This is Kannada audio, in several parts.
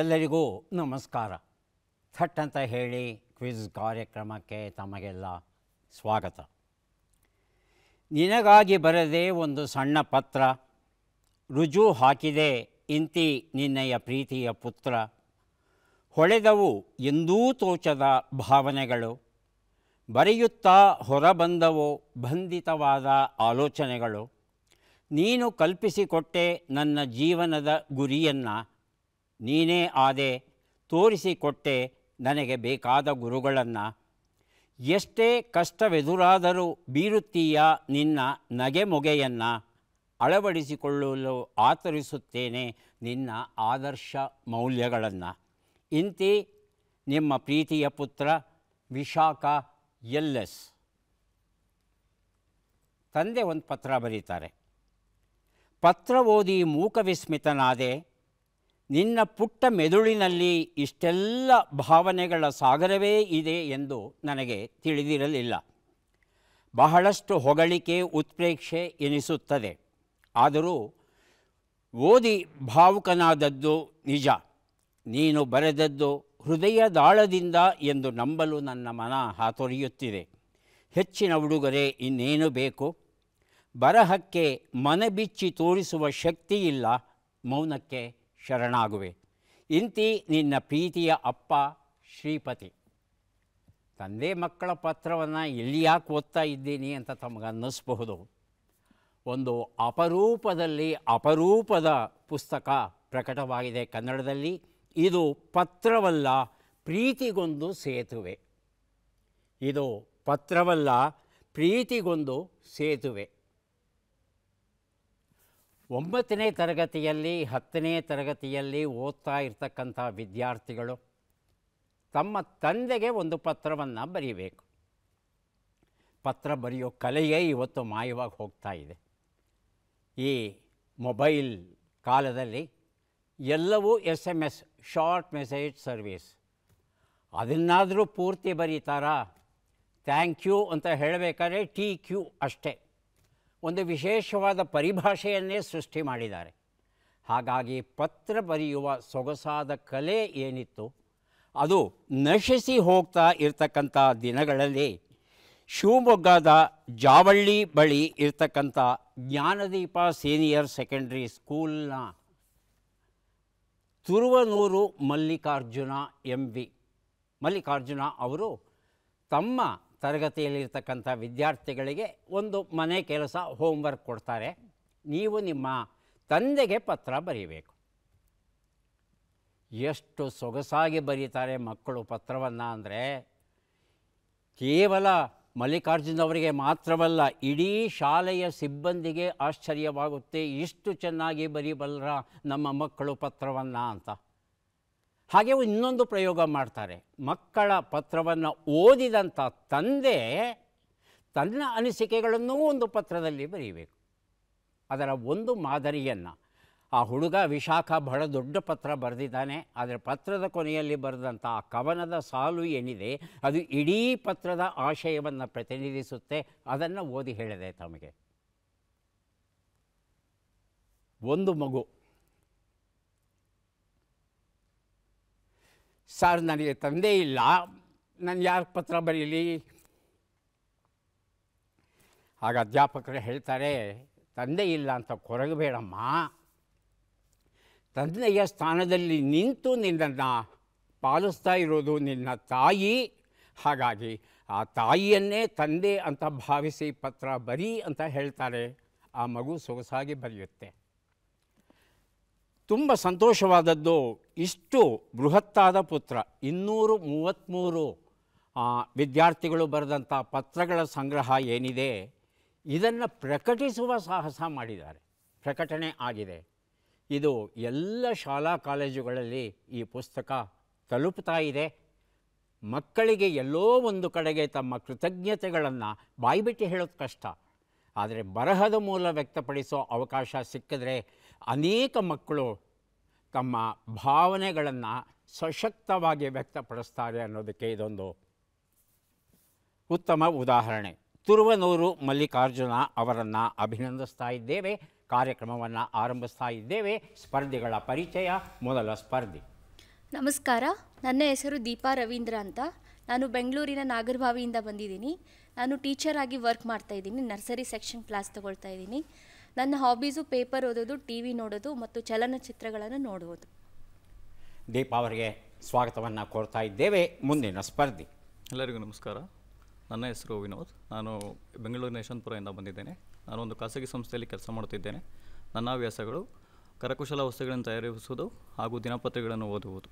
ಎಲ್ಲರಿಗೂ ನಮಸ್ಕಾರ ಥಟ್ ಅಂತ ಹೇಳಿ ಕ್ವಿಜ್ ಕಾರ್ಯಕ್ರಮಕ್ಕೆ ತಮಗೆಲ್ಲ ಸ್ವಾಗತ ನಿನಗಾಗಿ ಬರದೆ ಒಂದು ಸಣ್ಣ ಪತ್ರ ರುಜು ಹಾಕಿದೆ ಇಂತಿ ನಿನ್ನೆಯ ಪ್ರೀತಿಯ ಪುತ್ರ ಹೊಳೆದವು ಎಂದೂ ತೋಚದ ಭಾವನೆಗಳು ಬರೆಯುತ್ತಾ ಹೊರಬಂದವು ಬಂಧಿತವಾದ ಆಲೋಚನೆಗಳು ನೀನು ಕಲ್ಪಿಸಿಕೊಟ್ಟೆ ನನ್ನ ಜೀವನದ ಗುರಿಯನ್ನು ನೀನೇ ಆದೆ ತೋರಿಸಿಕೊಟ್ಟೆ ನನಗೆ ಬೇಕಾದ ಗುರುಗಳನ್ನು ಎಷ್ಟೇ ಕಷ್ಟವೆದುರಾದರೂ ಬೀರುತ್ತೀಯ ನಿನ್ನ ನಗೆಮೊಗೆಯನ್ನು ಅಳವಡಿಸಿಕೊಳ್ಳಲು ಆತರಿಸುತ್ತೇನೆ ನಿನ್ನ ಆದರ್ಶ ಮೌಲ್ಯಗಳನ್ನು ಇಂತಿ ನಿಮ್ಮ ಪ್ರೀತಿಯ ಪುತ್ರ ವಿಶಾಖ ಎಲ್ ಎಸ್ ತಂದೆ ಒಂದು ಪತ್ರ ಬರೀತಾರೆ ಪತ್ರ ಓದಿ ಮೂಕ ನಿನ್ನ ಪುಟ್ಟ ಮೆದುಳಿನಲ್ಲಿ ಇಷ್ಟೆಲ್ಲ ಭಾವನೆಗಳ ಸಾಗರವೇ ಇದೆ ಎಂದು ನನಗೆ ತಿಳಿದಿರಲಿಲ್ಲ ಬಹಳಷ್ಟು ಹೊಗಳಿಕೆ ಉತ್ಪ್ರೇಕ್ಷೆ ಎನಿಸುತ್ತದೆ ಆದರೂ ಓದಿ ಭಾವುಕನಾದದ್ದು ನಿಜ ನೀನು ಬರೆದದ್ದು ಹೃದಯ ದಾಳದಿಂದ ಎಂದು ನಂಬಲು ನನ್ನ ಮನ ಹಾತೊರೆಯುತ್ತಿದೆ ಹೆಚ್ಚಿನ ಉಡುಗೊರೆ ಇನ್ನೇನು ಬೇಕು ಬರಹಕ್ಕೆ ಮನಬಿಚ್ಚಿ ತೋರಿಸುವ ಶಕ್ತಿಯಿಲ್ಲ ಮೌನಕ್ಕೆ ಶರಣಾಗುವೆ ಇಂತಿ ನಿನ್ನ ಪ್ರೀತಿಯ ಅಪ್ಪ ಶ್ರೀಪತಿ ತಂದೆ ಮಕ್ಕಳ ಪತ್ರವನ್ನು ಎಲ್ಲಿ ಯಾಕೆ ಓದ್ತಾ ಇದ್ದೀನಿ ಅಂತ ತಮಗನ್ನಿಸ್ಬಹುದು ಒಂದು ಅಪರೂಪದಲ್ಲಿ ಅಪರೂಪದ ಪುಸ್ತಕ ಪ್ರಕಟವಾಗಿದೆ ಕನ್ನಡದಲ್ಲಿ ಇದು ಪತ್ರವಲ್ಲ ಪ್ರೀತಿಗೊಂದು ಸೇತುವೆ ಇದು ಪತ್ರವಲ್ಲ ಪ್ರೀತಿಗೊಂದು ಸೇತುವೆ ಒಂಬತ್ತನೇ ತರಗತಿಯಲ್ಲಿ ಹತ್ತನೇ ತರಗತಿಯಲ್ಲಿ ಓದ್ತಾ ಇರ್ತಕ್ಕಂಥ ವಿದ್ಯಾರ್ಥಿಗಳು ತಮ್ಮ ತಂದೆಗೆ ಒಂದು ಪತ್ರವನ್ನು ಬರೀಬೇಕು ಪತ್ರ ಬರೆಯೋ ಕಲೆಯೇ ಇವತ್ತು ಮಾಯವಾಗಿ ಹೋಗ್ತಾ ಇದೆ ಈ ಮೊಬೈಲ್ ಕಾಲದಲ್ಲಿ ಎಲ್ಲವೂ S M S short message service ಅದನ್ನಾದರೂ ಪೂರ್ತಿ ಬರೀತಾರಾ ಥ್ಯಾಂಕ್ ಯು ಅಂತ ಹೇಳಬೇಕಾದ್ರೆ ಟಿ ಕ್ಯೂ ಅಷ್ಟೇ ಒಂದು ವಿಶೇಷವಾದ ಪರಿಭಾಷೆಯನ್ನೇ ಸೃಷ್ಟಿ ಮಾಡಿದ್ದಾರೆ ಹಾಗಾಗಿ ಪತ್ರ ಬರೆಯುವ ಸೊಗಸಾದ ಕಲೆ ಏನಿತ್ತು ಅದು ನಶಿಸಿ ಹೋಗ್ತಾ ಇರತಕ್ಕಂಥ ದಿನಗಳಲ್ಲಿ ಶಿವಮೊಗ್ಗದ ಜಾವಳ್ಳಿ ಬಳಿ ಇರ್ತಕ್ಕಂಥ ಜ್ಞಾನದೀಪ ಸೀನಿಯರ್ ಸೆಕೆಂಡ್ರಿ ಸ್ಕೂಲ್ನ ತುರುವನೂರು ಮಲ್ಲಿಕಾರ್ಜುನ ಎಂ ವಿ ಮಲ್ಲಿಕಾರ್ಜುನ ಅವರು ತಮ್ಮ ತರಗತಿಯಲ್ಲಿರ್ತಕ್ಕಂಥ ವಿದ್ಯಾರ್ಥಿಗಳಿಗೆ ಒಂದು ಮನೆ ಕೆಲಸ ಹೋಮ್ವರ್ಕ್ ಕೊಡ್ತಾರೆ ನೀವು ನಿಮ್ಮ ತಂದೆಗೆ ಪತ್ರ ಬರೀಬೇಕು ಎಷ್ಟು ಸೊಗಸಾಗಿ ಬರೀತಾರೆ ಮಕ್ಕಳು ಪತ್ರವನ್ನು ಅಂದರೆ ಕೇವಲ ಮಲ್ಲಿಕಾರ್ಜುನವರಿಗೆ ಮಾತ್ರವಲ್ಲ ಇಡೀ ಶಾಲೆಯ ಸಿಬ್ಬಂದಿಗೆ ಆಶ್ಚರ್ಯವಾಗುತ್ತೆ ಇಷ್ಟು ಚೆನ್ನಾಗಿ ಬರೀಬಲ್ಲರ ನಮ್ಮ ಮಕ್ಕಳು ಪತ್ರವನ್ನು ಅಂತ ಹಾಗೆ ಇನ್ನೊಂದು ಪ್ರಯೋಗ ಮಾಡ್ತಾರೆ ಮಕ್ಕಳ ಪತ್ರವನ್ನು ಓದಿದಂಥ ತಂದೆ ತನ್ನ ಅನಿಸಿಕೆಗಳನ್ನು ಒಂದು ಪತ್ರದಲ್ಲಿ ಬರೀಬೇಕು ಅದರ ಒಂದು ಮಾದರಿಯನ್ನು ಆ ಹುಡುಗ ವಿಶಾಖ ಬಹಳ ದೊಡ್ಡ ಪತ್ರ ಬರೆದಿದ್ದಾನೆ ಆದರೆ ಪತ್ರದ ಕೊನೆಯಲ್ಲಿ ಬರೆದಂಥ ಆ ಕವನದ ಸಾಲು ಏನಿದೆ ಅದು ಇಡೀ ಪತ್ರದ ಆಶಯವನ್ನು ಪ್ರತಿನಿಧಿಸುತ್ತೆ ಅದನ್ನು ಓದಿ ಹೇಳಿದೆ ತಮಗೆ ಒಂದು ಮಗು ಸಾರ್ ನನಗೆ ತಂದೆ ಇಲ್ಲ ನಾನು ಯಾರು ಪತ್ರ ಬರೀಲಿ ಆಗ ಅಧ್ಯಾಪಕರು ಹೇಳ್ತಾರೆ ತಂದೆ ಇಲ್ಲ ಅಂತ ಕೊರಗಬೇಡಮ್ಮ ತಂದೆಯ ಸ್ಥಾನದಲ್ಲಿ ನಿಂತು ನಿನ್ನನ್ನು ಪಾಲಿಸ್ತಾ ಇರೋದು ನಿನ್ನ ತಾಯಿ ಹಾಗಾಗಿ ಆ ತಾಯಿಯನ್ನೇ ತಂದೆ ಅಂತ ಭಾವಿಸಿ ಪತ್ರ ಬರೀ ಅಂತ ಹೇಳ್ತಾರೆ ಆ ಮಗು ಸೊಗಸಾಗಿ ಬರೆಯುತ್ತೆ ತುಂಬ ಸಂತೋಷವಾದದ್ದು ಇಷ್ಟು ಬೃಹತ್ತಾದ ಪುತ್ರ ಇನ್ನೂರು ಮೂವತ್ತ್ಮೂರು ವಿದ್ಯಾರ್ಥಿಗಳು ಬರೆದಂಥ ಪತ್ರಗಳ ಸಂಗ್ರಹ ಏನಿದೆ ಇದನ್ನು ಪ್ರಕಟಿಸುವ ಸಾಹಸ ಮಾಡಿದ್ದಾರೆ ಪ್ರಕಟಣೆ ಆಗಿದೆ ಇದು ಎಲ್ಲ ಶಾಲಾ ಕಾಲೇಜುಗಳಲ್ಲಿ ಈ ಪುಸ್ತಕ ತಲುಪ್ತಾ ಇದೆ ಮಕ್ಕಳಿಗೆ ಎಲ್ಲೋ ಒಂದು ಕಡೆಗೆ ತಮ್ಮ ಕೃತಜ್ಞತೆಗಳನ್ನು ಬಾಯಿಬಿಟ್ಟು ಹೇಳೋದು ಕಷ್ಟ ಆದರೆ ಬರಹದ ಮೂಲ ವ್ಯಕ್ತಪಡಿಸೋ ಅವಕಾಶ ಸಿಕ್ಕಿದ್ರೆ ಅನೇಕ ಮಕ್ಕಳು ತಮ್ಮ ಭಾವನೆಗಳನ್ನು ಸಶಕ್ತವಾಗಿ ವ್ಯಕ್ತಪಡಿಸ್ತಾರೆ ಅನ್ನೋದಕ್ಕೆ ಇದೊಂದು ಉತ್ತಮ ಉದಾಹರಣೆ ತುರುವನೂರು ಮಲ್ಲಿಕಾರ್ಜುನ ಅವರನ್ನು ಅಭಿನಂದಿಸ್ತಾ ಇದ್ದೇವೆ ಕಾರ್ಯಕ್ರಮವನ್ನು ಆರಂಭಿಸ್ತಾ ಇದ್ದೇವೆ ಸ್ಪರ್ಧಿಗಳ ಪರಿಚಯ ಮೊದಲ ಸ್ಪರ್ಧಿ ನಮಸ್ಕಾರ ನನ್ನ ಹೆಸರು ದೀಪಾ ರವೀಂದ್ರ ಅಂತ ನಾನು ಬೆಂಗಳೂರಿನ ನಾಗರಭಾವಿಯಿಂದ ಬಂದಿದ್ದೀನಿ ನಾನು ಟೀಚರ್ ಆಗಿ ವರ್ಕ್ ಮಾಡ್ತಾ ಇದ್ದೀನಿ ನರ್ಸರಿ ಸೆಕ್ಷನ್ ಕ್ಲಾಸ್ ತಗೊಳ್ತಾ ಇದ್ದೀನಿ ನನ್ನ ಹಾಬೀಸು ಪೇಪರ್ ಓದೋದು ಟಿ ವಿ ನೋಡೋದು ಮತ್ತು ಚಲನಚಿತ್ರಗಳನ್ನು ನೋಡುವುದು ದೀಪ ಅವರಿಗೆ ಸ್ವಾಗತವನ್ನು ಕೋರ್ತಾ ಇದ್ದೇವೆ ಮುಂದಿನ ಸ್ಪರ್ಧಿ ಎಲ್ಲರಿಗೂ ನಮಸ್ಕಾರ ನನ್ನ ಹೆಸರು ವಿನೋದ್ ನಾನು ಬೆಂಗಳೂರಿನ ಯಶವಂತಪುರದಿಂದ ಬಂದಿದ್ದೇನೆ ನಾನು ಒಂದು ಖಾಸಗಿ ಸಂಸ್ಥೆಯಲ್ಲಿ ಕೆಲಸ ಮಾಡುತ್ತಿದ್ದೇನೆ ನನ್ನ ಹವ್ಯಾಸಗಳು ಕರಕುಶಲ ವಸ್ತುಗಳನ್ನು ತಯಾರಿಸುವುದು ಹಾಗೂ ದಿನಪತ್ರಿಕೆಗಳನ್ನು ಓದುವುದು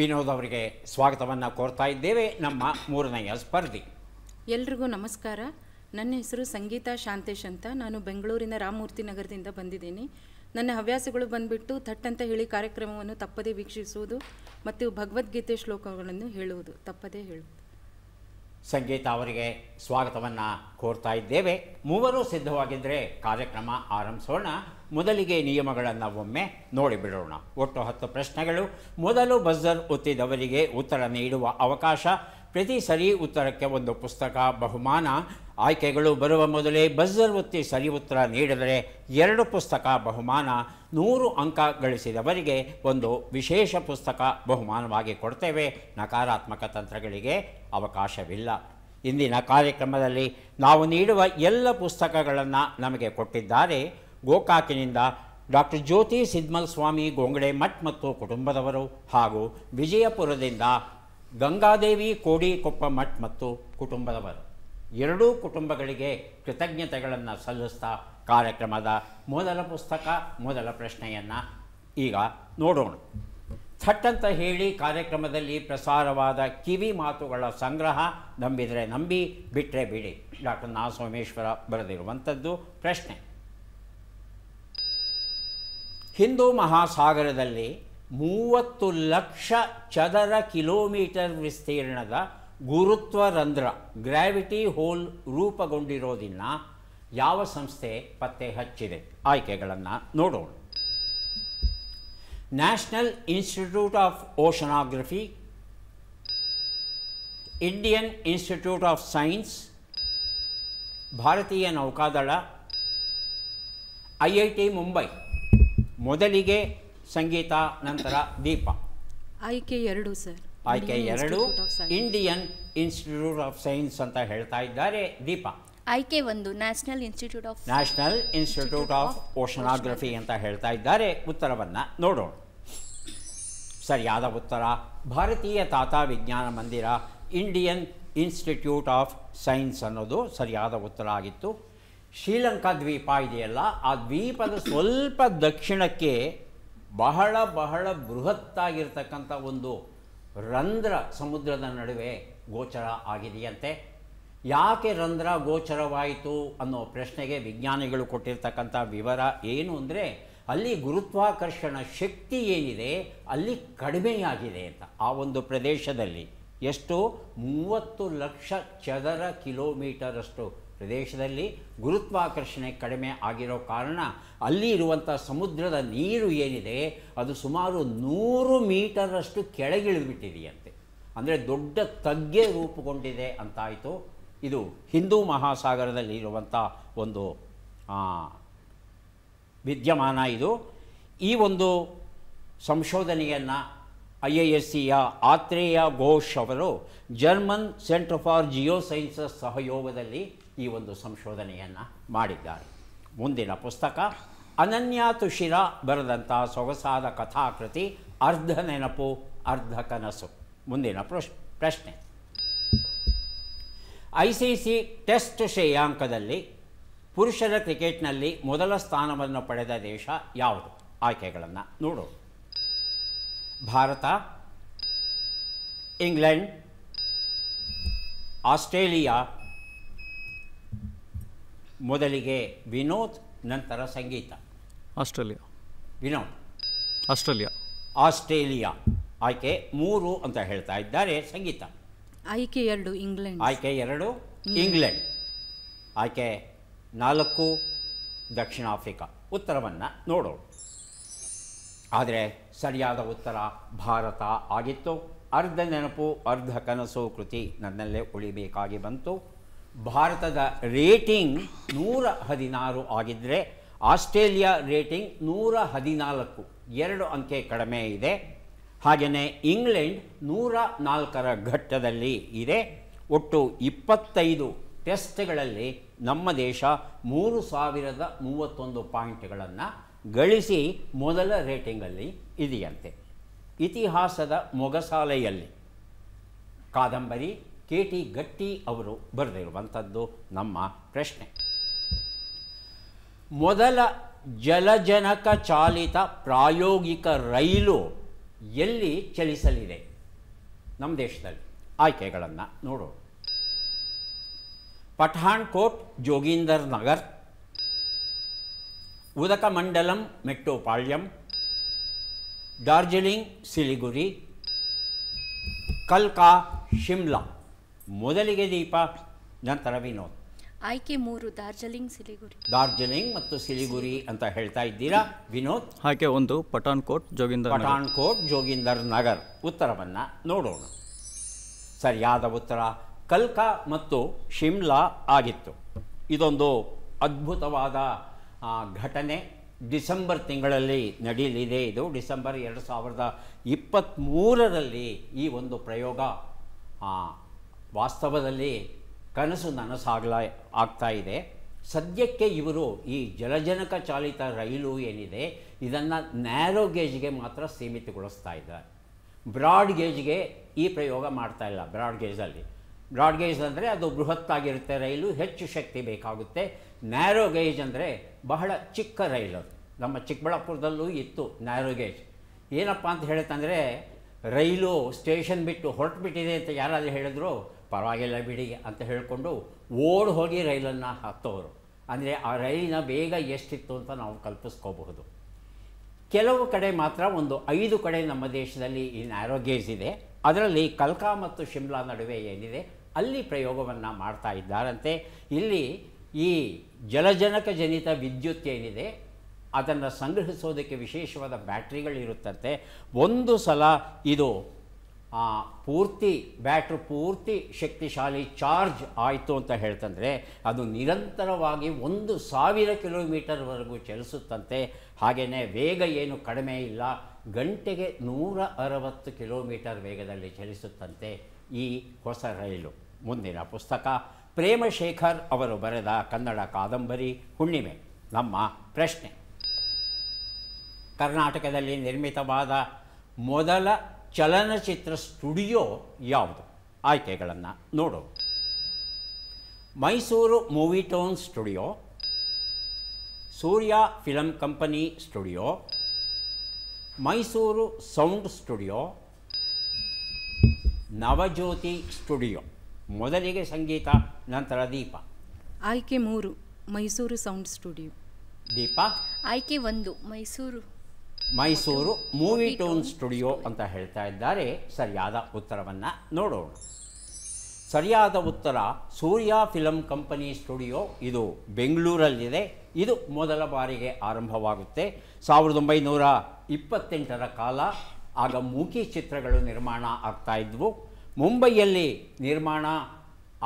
ವಿನೋದ್ ಅವರಿಗೆ ಸ್ವಾಗತವನ್ನು ಕೋರ್ತಾ ಇದ್ದೇವೆ ನಮ್ಮ ಮೂರನೆಯ ಸ್ಪರ್ಧಿ ಎಲ್ರಿಗೂ ನಮಸ್ಕಾರ ನನ್ನ ಹೆಸರು ಸಂಗೀತ ಶಾಂತೇಶ್ ಅಂತ ನಾನು ಬೆಂಗಳೂರಿನ ರಾಮಮೂರ್ತಿ ನಗರದಿಂದ ಬಂದಿದ್ದೀನಿ ನನ್ನ ಹವ್ಯಾಸಗಳು ಬಂದ್ಬಿಟ್ಟು ಥಟ್ ಅಂತ ಹೇಳಿ ಕಾರ್ಯಕ್ರಮವನ್ನು ತಪ್ಪದೇ ವೀಕ್ಷಿಸುವುದು ಮತ್ತು ಭಗವದ್ಗೀತೆ ಶ್ಲೋಕಗಳನ್ನು ಹೇಳುವುದು ತಪ್ಪದೇ ಹೇಳುವುದು ಸಂಗೀತ ಅವರಿಗೆ ಸ್ವಾಗತವನ್ನು ಕೋರ್ತಾ ಇದ್ದೇವೆ ಮೂವರು ಸಿದ್ಧವಾಗಿದ್ದರೆ ಕಾರ್ಯಕ್ರಮ ಆರಂಭಿಸೋಣ ಮೊದಲಿಗೆ ನಿಯಮಗಳನ್ನು ಒಮ್ಮೆ ನೋಡಿಬಿಡೋಣ ಒಟ್ಟು ಹತ್ತು ಪ್ರಶ್ನೆಗಳು ಮೊದಲು ಬಜರ್ ಒತ್ತಿದವರಿಗೆ ಉತ್ತರ ನೀಡುವ ಅವಕಾಶ ಪ್ರತಿ ಸರಿ ಉತ್ತರಕ್ಕೆ ಒಂದು ಪುಸ್ತಕ ಬಹುಮಾನ ಆಯ್ಕೆಗಳು ಬರುವ ಮೊದಲೇ ಬಜರ್ ಒತ್ತಿ ಸರಿ ಉತ್ತರ ನೀಡಿದರೆ ಎರಡು ಪುಸ್ತಕ ಬಹುಮಾನ ನೂರು ಅಂಕ ಗಳಿಸಿದವರಿಗೆ ಒಂದು ವಿಶೇಷ ಪುಸ್ತಕ ಬಹುಮಾನವಾಗಿ ಕೊಡ್ತೇವೆ ನಕಾರಾತ್ಮಕ ತಂತ್ರಗಳಿಗೆ ಅವಕಾಶವಿಲ್ಲ ಇಂದಿನ ಕಾರ್ಯಕ್ರಮದಲ್ಲಿ ನಾವು ನೀಡುವ ಎಲ್ಲ ಪುಸ್ತಕಗಳನ್ನು ನಮಗೆ ಕೊಟ್ಟಿದ್ದಾರೆ ಗೋಕಾಕಿನಿಂದ ಡಾಕ್ಟರ್ ಜ್ಯೋತಿ ಸಿದ್ಮಲ್ ಸ್ವಾಮಿ ಗೋಂಗಡೆ ಮಠ್ ಮತ್ತು ಕುಟುಂಬದವರು ಹಾಗೂ ವಿಜಯಪುರದಿಂದ ಗಂಗಾದೇವಿ ಕೋಡಿಕೊಪ್ಪ ಮಠ್ ಮತ್ತು ಕುಟುಂಬದವರು ಎರಡೂ ಕುಟುಂಬಗಳಿಗೆ ಕೃತಜ್ಞತೆಗಳನ್ನು ಸಲ್ಲಿಸ್ತಾ ಕಾರ್ಯಕ್ರಮದ ಮೊದಲ ಪುಸ್ತಕ ಮೊದಲ ಪ್ರಶ್ನೆಯನ್ನು ಈಗ ನೋಡೋಣ ಅಂತ ಹೇಳಿ ಕಾರ್ಯಕ್ರಮದಲ್ಲಿ ಪ್ರಸಾರವಾದ ಕಿವಿ ಮಾತುಗಳ ಸಂಗ್ರಹ ನಂಬಿದರೆ ನಂಬಿ ಬಿಟ್ಟರೆ ಬಿಡಿ ಡಾಕ್ಟರ್ ನಾಸೋಮೇಶ್ವರ ಬರೆದಿರುವಂಥದ್ದು ಪ್ರಶ್ನೆ ಹಿಂದೂ ಮಹಾಸಾಗರದಲ್ಲಿ ಮೂವತ್ತು ಲಕ್ಷ ಚದರ ಕಿಲೋಮೀಟರ್ ವಿಸ್ತೀರ್ಣದ ಗುರುತ್ವ ರಂಧ್ರ ಗ್ರಾವಿಟಿ ಹೋಲ್ ರೂಪುಗೊಂಡಿರೋದನ್ನು ಯಾವ ಸಂಸ್ಥೆ ಪತ್ತೆ ಹಚ್ಚಿದೆ ಆಯ್ಕೆಗಳನ್ನು ನೋಡೋಣ national institute of oceanography Indian institute of science ಭಾರತೀಯ ನೌಕಾದಳ ಐ ಐ ಟಿ ಮುಂಬೈ ಮೊದಲಿಗೆ ಸಂಗೀತ ನಂತರ ದೀಪ ಆಯ್ಕೆ ಎರಡು ಸರ್ ಆಯ್ಕೆ ಎರಡು ಇಂಡಿಯನ್ ಇನ್ಸ್ಟಿಟ್ಯೂಟ್ ಆಫ್ ಸೈನ್ಸ್ ಅಂತ ಹೇಳ್ತಾ ಇದ್ದಾರೆ ದೀಪ ಆಯ್ಕೆ ಒಂದು national institute of national institute of oceanography ಅಂತ ಹೇಳ್ತಾ ಇದ್ದಾರೆ ಉತ್ತರವನ್ನು ನೋಡೋಣ ಸರಿಯಾದ ಉತ್ತರ ಭಾರತೀಯ ತಾತ ವಿಜ್ಞಾನ ಮಂದಿರ ಇಂಡಿಯನ್ ಇನ್ಸ್ಟಿಟ್ಯೂಟ್ ಆಫ್ ಸೈನ್ಸ್ ಅನ್ನೋದು ಸರಿಯಾದ ಉತ್ತರ ಆಗಿತ್ತು ಶ್ರೀಲಂಕಾ ದ್ವೀಪ ಇದೆಯಲ್ಲ ಆ ದ್ವೀಪದ ಸ್ವಲ್ಪ ದಕ್ಷಿಣಕ್ಕೆ ಬಹಳ ಬಹಳ ಬೃಹತ್ತಾಗಿರ್ತಕ್ಕಂಥ ಒಂದು ರಂಧ್ರ ಸಮುದ್ರದ ನಡುವೆ ಗೋಚರ ಆಗಿದೆಯಂತೆ ಯಾಕೆ ರಂಧ್ರ ಗೋಚರವಾಯಿತು ಅನ್ನೋ ಪ್ರಶ್ನೆಗೆ ವಿಜ್ಞಾನಿಗಳು ಕೊಟ್ಟಿರ್ತಕ್ಕಂಥ ವಿವರ ಏನು ಅಂದರೆ ಅಲ್ಲಿ ಗುರುತ್ವಾಕರ್ಷಣ ಶಕ್ತಿ ಏನಿದೆ ಅಲ್ಲಿ ಕಡಿಮೆಯಾಗಿದೆ ಅಂತ ಆ ಒಂದು ಪ್ರದೇಶದಲ್ಲಿ ಎಷ್ಟು ಮೂವತ್ತು ಲಕ್ಷ ಚದರ ಕಿಲೋಮೀಟರಷ್ಟು ಪ್ರದೇಶದಲ್ಲಿ ಗುರುತ್ವಾಕರ್ಷಣೆ ಕಡಿಮೆ ಆಗಿರೋ ಕಾರಣ ಅಲ್ಲಿ ಇರುವಂಥ ಸಮುದ್ರದ ನೀರು ಏನಿದೆ ಅದು ಸುಮಾರು ನೂರು ಮೀಟರಷ್ಟು ಕೆಳಗಿಳಿದ್ಬಿಟ್ಟಿದೆಯಂತೆ ಅಂದರೆ ದೊಡ್ಡ ತಗ್ಗೆ ರೂಪುಗೊಂಡಿದೆ ಅಂತಾಯಿತು ಇದು ಹಿಂದೂ ಮಹಾಸಾಗರದಲ್ಲಿ ಇರುವಂಥ ಒಂದು ವಿದ್ಯಮಾನ ಇದು ಈ ಒಂದು ಸಂಶೋಧನೆಯನ್ನು ಐ ಎ ಎಸ್ ಸಿಯ ಆತ್ರೇಯ ಘೋಷ್ ಅವರು German centre for geosciences ಸಹಯೋಗದಲ್ಲಿ ಈ ಒಂದು ಸಂಶೋಧನೆಯನ್ನು ಮಾಡಿದ್ದಾರೆ ಮುಂದಿನ ಪುಸ್ತಕ ಅನನ್ಯ ತುಷಿರ ಬರೆದಂಥ ಸೊಗಸಾದ ಕಥಾಕೃತಿ ಅರ್ಧ ನೆನಪು ಅರ್ಧ ಕನಸು ಮುಂದಿನ ಪ್ರಶ್ ಪ್ರಶ್ನೆ ಐ ಸಿ ಸಿ ಟೆಸ್ಟ್ ಶ್ರೇಯಾಂಕದಲ್ಲಿ ಪುರುಷರ ಕ್ರಿಕೆಟ್ನಲ್ಲಿ ಮೊದಲ ಸ್ಥಾನವನ್ನು ಪಡೆದ ದೇಶ ಯಾವುದು ಆಯ್ಕೆಗಳನ್ನು ನೋಡು ಭಾರತ ಇಂಗ್ಲೆಂಡ್ ಆಸ್ಟ್ರೇಲಿಯಾ ಮೊದಲಿಗೆ ವಿನೋದ್ ನಂತರ Sangeetha Australia Vinod Australia Australia ಆಯ್ಕೆ ಮೂರು ಅಂತ ಹೇಳ್ತಾ ಇದ್ದಾರೆ ಸಂಗೀತ ಆಯ್ಕೆ ಎರಡು ಇಂಗ್ಲೆಂಡ್ ಆಯ್ಕೆ ಎರಡು ಇಂಗ್ಲೆಂಡ್ ಆಯ್ಕೆ ನಾಲ್ಕು ದಕ್ಷಿಣ ಆಫ್ರಿಕಾ ಉತ್ತರವನ್ನು ನೋಡೋಣ ಆದರೆ ಸರಿಯಾದ ಉತ್ತರ ಭಾರತ ಆಗಿತ್ತು ಅರ್ಧ ನೆನಪು ಅರ್ಧ ಕನಸು ಕೃತಿ ನನ್ನಲ್ಲೇ ಉಳಿಬೇಕಾಗಿ ಬಂತು ಭಾರತದ ರೇಟಿಂಗ್ ನೂರ ಹದಿನಾರು ಆಗಿದ್ದರೆ ಆಸ್ಟ್ರೇಲಿಯಾ ರೇಟಿಂಗ್ ನೂರ ಹದಿನಾಲ್ಕು ಎರಡು ಅಂಕೆ ಕಡಿಮೆ ಇದೆ ಹಾಗೆಯೇ ಇಂಗ್ಲೆಂಡ್ ನೂರ ನಾಲ್ಕರ ಘಟ್ಟದಲ್ಲಿ ಇದೆ ಒಟ್ಟು ಇಪ್ಪತ್ತೈದು ಟೆಸ್ಟ್ಗಳಲ್ಲಿ ನಮ್ಮ ದೇಶ ಮೂರು ಸಾವಿರದ ಮೂವತ್ತೊಂದು ಪಾಯಿಂಟ್ಗಳನ್ನು ಗಳಿಸಿ ಮೊದಲ ರೇಟಿಂಗಲ್ಲಿ ಇದೆಯಂತೆ ಇತಿಹಾಸದ ಮೊಗಸಾಲೆಯಲ್ಲಿ ಕಾದಂಬರಿ ಕೆ ಟಿ ಗಟ್ಟಿ ಅವರು ಬರೆದಿರುವಂಥದ್ದು ನಮ್ಮ ಪ್ರಶ್ನೆ ಮೊದಲ ಜಲಜನಕ ಚಾಲಿತ ಪ್ರಾಯೋಗಿಕ ರೈಲು ಎಲ್ಲಿ ಚಲಿಸಲಿದೆ ನಮ್ಮ ದೇಶದಲ್ಲಿ ಆಯ್ಕೆಗಳನ್ನು ನೋಡೋಣ ಪಠಾಣ್ಕೋಟ್ ಜೋಗೀಂದರ್ ನಗರ್ ಉದಕಮಂಡಲಂ ಮೆಟ್ಟೋಪಾಳ್ಯಂ ಡಾರ್ಜಿಲಿಂಗ್ ಸಿಲಿಗುರಿ ಕಲ್ಕಾ ಶಿಮ್ಲಾ ಮೊದಲಿಗೆ ದೀಪ ನಂತರ ವಿನೋದ್ ಆಯ್ಕೆ ಮೂರು ದಾರ್ಜಿಲಿಂಗ್ ಸಿಲಿಗುರಿ ದಾರ್ಜಿಲಿಂಗ್ ಮತ್ತು ಸಿಲಿಗುರಿ ಅಂತ ಹೇಳ್ತಾ ಇದ್ದೀರಾ ವಿನೋದ್ ಹಾಗೆ ಒಂದು ಪಠಾಣ್ಕೋಟ್ ಜೋಗಿಂದರ್ ಕೋಟ್ ಜೋಗಿಂದರ್ ನಗರ್ ಉತ್ತರವನ್ನು ನೋಡೋಣ ಸರಿಯಾದ ಉತ್ತರ ಕಲ್ಕಾ ಮತ್ತು ಶಿಮ್ಲಾ ಆಗಿತ್ತು ಇದೊಂದು ಅದ್ಭುತವಾದ ಘಟನೆ ಡಿಸೆಂಬರ್ ತಿಂಗಳಲ್ಲಿ ನಡೆಯಲಿದೆ ಇದು ಡಿಸೆಂಬರ್ ಎರಡು ಸಾವಿರದ ಇಪ್ಪತ್ತ್ಮೂರರಲ್ಲಿ ಈ ಒಂದು ಪ್ರಯೋಗ ವಾಸ್ತವದಲ್ಲಿ ಕನಸು ನನಸಾಗಲ ಆಗ್ತಾ ಇದೆ ಸದ್ಯಕ್ಕೆ ಇವರು ಈ ಜಲಜನಕ ಚಾಲಿತ ರೈಲು ಏನಿದೆ ಇದನ್ನು ನ್ಯಾರೋ ಗೇಜ್ಗೆ ಮಾತ್ರ ಸೀಮಿತಗೊಳಿಸ್ತಾ ಇದ್ದಾರೆ ಬ್ರಾಡ್ ಗೇಜ್ಗೆ ಈ ಪ್ರಯೋಗ ಮಾಡ್ತಾ ಇಲ್ಲ ಬ್ರಾಡ್ ಗೇಜಲ್ಲಿ ಬ್ರಾಡ್ ಗೇಜ್ ಅಂದರೆ ಅದು ಬೃಹತ್ತಾಗಿರುತ್ತೆ ರೈಲು ಹೆಚ್ಚು ಶಕ್ತಿ ಬೇಕಾಗುತ್ತೆ ನ್ಯಾರೋ ಗೇಜ್ ಅಂದರೆ ಬಹಳ ಚಿಕ್ಕ ರೈಲು ಅದು ನಮ್ಮ ಚಿಕ್ಕಬಳ್ಳಾಪುರದಲ್ಲೂ ಇತ್ತು ನ್ಯಾರೋ ಗೇಜ್ ಏನಪ್ಪ ಅಂತ ಹೇಳುತ್ತಂದರೆ ರೈಲು ಸ್ಟೇಷನ್ ಬಿಟ್ಟು ಹೊರಟು ಬಿಟ್ಟಿದೆ ಅಂತ ಯಾರಾದರೂ ಹೇಳಿದ್ರು ಪರವಾಗಿಲ್ಲ ಬಿಡಿ ಅಂತ ಹೇಳಿಕೊಂಡು ಓಡಿ ಹೋಗಿ ರೈಲನ್ನು ಹತ್ತೋರು ಅಂದರೆ ಆ ರೈಲಿನ ಬೇಗ ಎಷ್ಟಿತ್ತು ಅಂತ ನಾವು ಕಲ್ಪಿಸ್ಕೋಬಹುದು ಕೆಲವು ಕಡೆ ಮಾತ್ರ ಒಂದು ಐದು ಕಡೆ ನಮ್ಮ ದೇಶದಲ್ಲಿ ಈ ನ್ಯಾರೋಗೇಜ್ ಇದೆ ಅದರಲ್ಲಿ ಕಲ್ಕಾ ಮತ್ತು ಶಿಮ್ಲಾ ನಡುವೆ ಏನಿದೆ ಅಲ್ಲಿ ಪ್ರಯೋಗವನ್ನು ಮಾಡ್ತಾ ಇದ್ದಾರಂತೆ ಇಲ್ಲಿ ಈ ಜಲಜನಕ ಜನಿತ ವಿದ್ಯುತ್ ಏನಿದೆ ಅದನ್ನು ಸಂಗ್ರಹಿಸೋದಕ್ಕೆ ವಿಶೇಷವಾದ ಬ್ಯಾಟ್ರಿಗಳಿರುತ್ತಂತೆ ಒಂದು ಸಲ ಇದು ಪೂರ್ತಿ ಬ್ಯಾಟ್ರಿ ಪೂರ್ತಿ ಶಕ್ತಿಶಾಲಿ ಚಾರ್ಜ್ ಆಯಿತು ಅಂತ ಹೇಳ್ತಂದರೆ ಅದು ನಿರಂತರವಾಗಿ ಒಂದು ಸಾವಿರ ಕಿಲೋಮೀಟರ್ವರೆಗೂ ಚಲಿಸುತ್ತಂತೆ ಹಾಗೆಯೇ ವೇಗ ಏನು ಕಡಿಮೆ ಇಲ್ಲ ಗಂಟೆಗೆ ನೂರ ಅರವತ್ತು ಕಿಲೋಮೀಟರ್ ವೇಗದಲ್ಲಿ ಚಲಿಸುತ್ತಂತೆ ಈ ಹೊಸ ರೈಲು ಮುಂದಿನ ಪುಸ್ತಕ ಪ್ರೇಮಶೇಖರ್ ಅವರು ಬರೆದ ಕನ್ನಡ ಕಾದಂಬರಿ ಹುಣ್ಣಿಮೆ ನಮ್ಮ ಪ್ರಶ್ನೆ ಕರ್ನಾಟಕದಲ್ಲಿ ನಿರ್ಮಿತವಾದ ಮೊದಲ ಚಲನಚಿತ್ರ ಸ್ಟುಡಿಯೋ ಯಾವುದು ಆಯ್ಕೆಗಳನ್ನು ನೋಡು Mysore movie tone studio Surya film company studio Mysore sound studio Navajyothi studio ಮೊದಲಿಗೆ ಸಂಗೀತ ನಂತರ ದೀಪ ಆಯ್ಕೆ ಮೂರು ಮೈಸೂರು ಸೌಂಡ್ ಸ್ಟುಡಿಯೋ ದೀಪ ಆಯ್ಕೆ ಒಂದು Mysore Mysore movie tone studio ಅಂತ ಹೇಳ್ತಾ ಇದ್ದಾರೆ ಸರಿಯಾದ ಉತ್ತರವನ್ನು ನೋಡೋಣ ಸರಿಯಾದ ಉತ್ತರ ಸೂರ್ಯ ಫಿಲಂ ಕಂಪನಿ ಸ್ಟುಡಿಯೋ ಇದು ಬೆಂಗಳೂರಲ್ಲಿದೆ ಇದು ಮೊದಲ ಬಾರಿಗೆ ಆರಂಭವಾಗುತ್ತೆ ಸಾವಿರದ ಒಂಬೈನೂರ ಇಪ್ಪತ್ತೆಂಟರ ಕಾಲ ಆಗ ಮೂಕಿ ಚಿತ್ರಗಳು ನಿರ್ಮಾಣ ಆಗ್ತಾ ಇದ್ವು ಮುಂಬೈಯಲ್ಲಿ ನಿರ್ಮಾಣ